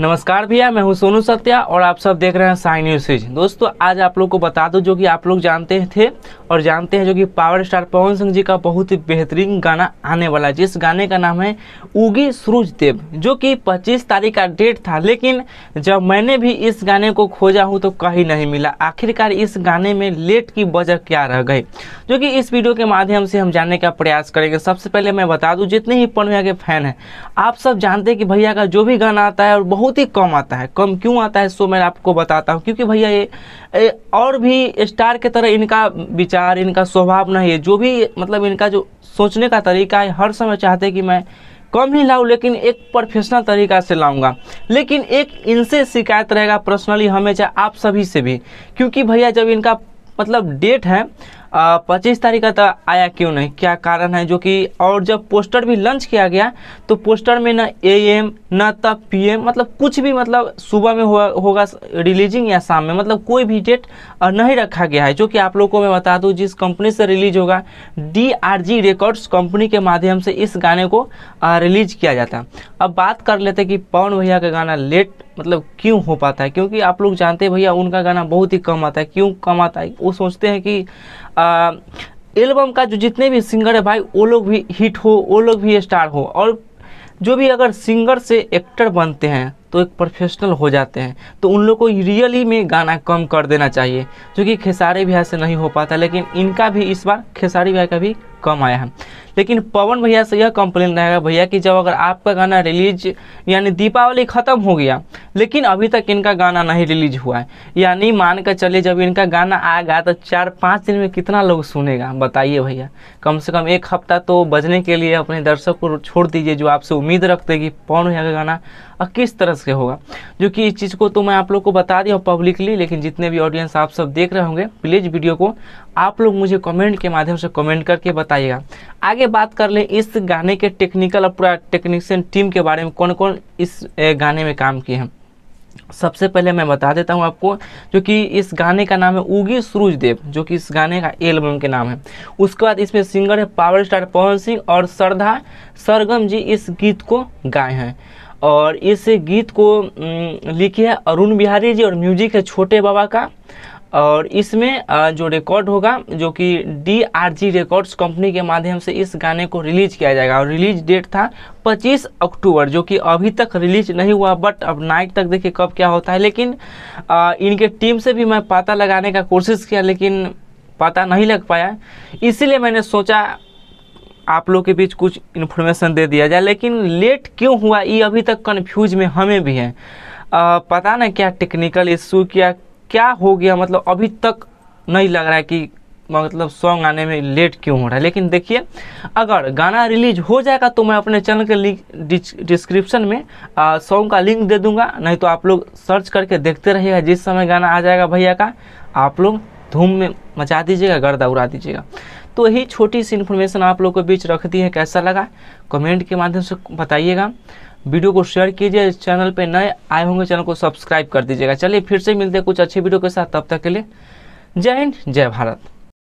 नमस्कार भैया मैं हूँ सोनू सत्या और आप सब देख रहे हैं साइन न्यूज दोस्तों आज आप लोग को बता दूं जो कि आप लोग जानते थे और जानते हैं जो कि पावर स्टार पवन सिंह जी का बहुत ही बेहतरीन गाना आने वाला है जिस गाने का नाम है उगी सूरज देव जो कि 25 तारीख का डेट था लेकिन जब मैंने भी इस गाने को खोजा हूँ तो कहीं नहीं मिला आखिरकार इस गाने में लेट की वजह क्या रह गई जो कि इस वीडियो के माध्यम से हम जानने का प्रयास करेंगे सबसे पहले मैं बता दूँ जितने ही पन के फैन हैं आप सब जानते हैं कि भैया का जो भी गाना आता है और बहुत बहुत ही कम आता है कम क्यों आता है सो मैं आपको बताता हूँ क्योंकि भैया ये, और भी स्टार के तरह इनका विचार इनका स्वभाव नहीं है जो भी मतलब इनका जो सोचने का तरीका है हर समय चाहते कि मैं कम ही लाऊँ लेकिन एक प्रोफेशनल तरीका से लाऊंगा लेकिन एक इनसे शिकायत रहेगा पर्सनली हमेशा आप सभी से भी क्योंकि भैया जब इनका मतलब डेट है पच्चीस तारीख का तो आया क्यों नहीं क्या कारण है जो कि और जब पोस्टर भी लंच किया गया तो पोस्टर में ना ए एम ना तब पी एम मतलब कुछ भी मतलब सुबह में हुआ होगा रिलीजिंग या शाम में मतलब कोई भी डेट नहीं रखा गया है जो कि आप लोग को मैं बता दूँ जिस कंपनी से रिलीज होगा D R G records company के माध्यम से इस गाने को रिलीज किया जाता अब बात कर लेते कि पवन भैया का गाना लेट मतलब क्यों हो पाता है क्योंकि आप लोग जानते हैं भैया उनका गाना बहुत ही कम आता है क्यों कम आता है वो सोचते हैं कि आ, एल्बम का जो जितने भी सिंगर है भाई वो लोग भी हिट हो वो लोग भी स्टार हो और जो भी अगर सिंगर से एक्टर बनते हैं तो एक प्रोफेशनल हो जाते हैं तो उन लोग को रियली में गाना कम कर देना चाहिए क्योंकि खेसारी भैया से नहीं हो पाता लेकिन इनका भी इस बार खेसारी भैया का भी कम आया है लेकिन पवन भैया से यह कंप्लेन रहेगा भैया कि जब अगर आपका गाना रिलीज यानी दीपावली ख़त्म हो गया लेकिन अभी तक इनका गाना नहीं रिलीज हुआ है यानी मान कर चलिए जब इनका गाना आएगा तो चार पाँच दिन में कितना लोग सुनेगा बताइए भैया कम से कम एक हफ्ता तो बजने के लिए अपने दर्शक को छोड़ दीजिए जो आपसे उम्मीद रखते हैं कि पवन भैया का गाना किस तरह से से होगा जो कि इस चीज़ को तो मैं आप लोग को बता दिया हूँ पब्लिकली लेकिन जितने भी ऑडियंस आप सब देख रहे होंगे प्लीज़ वीडियो को आप लोग मुझे कमेंट के माध्यम से कमेंट करके बताइएगा आगे बात कर लें इस गाने के टेक्निकल और पूरा टेक्निशियन टीम के बारे में कौन कौन इस गाने में काम किए हैं सबसे पहले मैं बता देता हूँ आपको जो कि इस गाने का नाम है उगी सूरजदेव जो कि इस गाने का एल्बम के नाम है उसके बाद इसमें सिंगर है पावर स्टार पवन सिंह और श्रद्धा सरगम जी इस गीत को गाए हैं और इस गीत को लिखे है अरुण बिहारी जी और म्यूजिक है छोटे बाबा का और इसमें जो रिकॉर्ड होगा जो कि D R G records company के माध्यम से इस गाने को रिलीज किया जाएगा और रिलीज डेट था 25 अक्टूबर जो कि अभी तक रिलीज नहीं हुआ बट अब नाइट तक देखिए कब क्या होता है लेकिन इनके टीम से भी मैं पता लगाने का कोशिश किया लेकिन पता नहीं लग पाया इसीलिए मैंने सोचा आप लोग के बीच कुछ इन्फॉर्मेशन दे दिया जाए लेकिन लेट क्यों हुआ ये अभी तक कन्फ्यूज में हमें भी हैं पता ना क्या टेक्निकल इशू क्या क्या हो गया मतलब अभी तक नहीं लग रहा है कि मतलब सॉन्ग आने में लेट क्यों हो रहा है लेकिन देखिए अगर गाना रिलीज हो जाएगा तो मैं अपने चैनल के लिंक डिस्क्रिप्शन में सॉन्ग का लिंक दे दूंगा नहीं तो आप लोग सर्च करके देखते रहिएगा जिस समय गाना आ जाएगा भैया का आप लोग धूम में मचा दीजिएगा गर्दा उड़ा दीजिएगा तो यही छोटी सी इन्फॉर्मेशन आप लोग के बीच रख दी है कैसा लगा कमेंट के माध्यम से बताइएगा वीडियो को शेयर कीजिए चैनल पे नए आए होंगे चैनल को सब्सक्राइब कर दीजिएगा चलिए फिर से मिलते हैं कुछ अच्छे वीडियो के साथ तब तक के लिए जय हिंद जय भारत